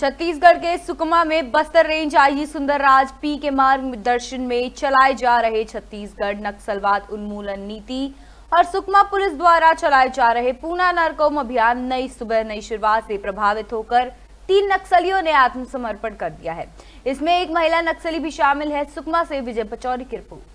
छत्तीसगढ़ के सुकमा में बस्तर रेंज सुंदर सुंदरराज पी के मार्ग दर्शन में चलाए जा रहे छत्तीसगढ़ नक्सलवाद उन्मूलन नीति और सुकमा पुलिस द्वारा चलाए जा रहे पूना नरकोम अभियान नई सुबह नई शुरुआत से प्रभावित होकर तीन नक्सलियों ने आत्मसमर्पण कर दिया है इसमें एक महिला नक्सली भी शामिल है सुकमा से विजय पचौरी की रिपोर्ट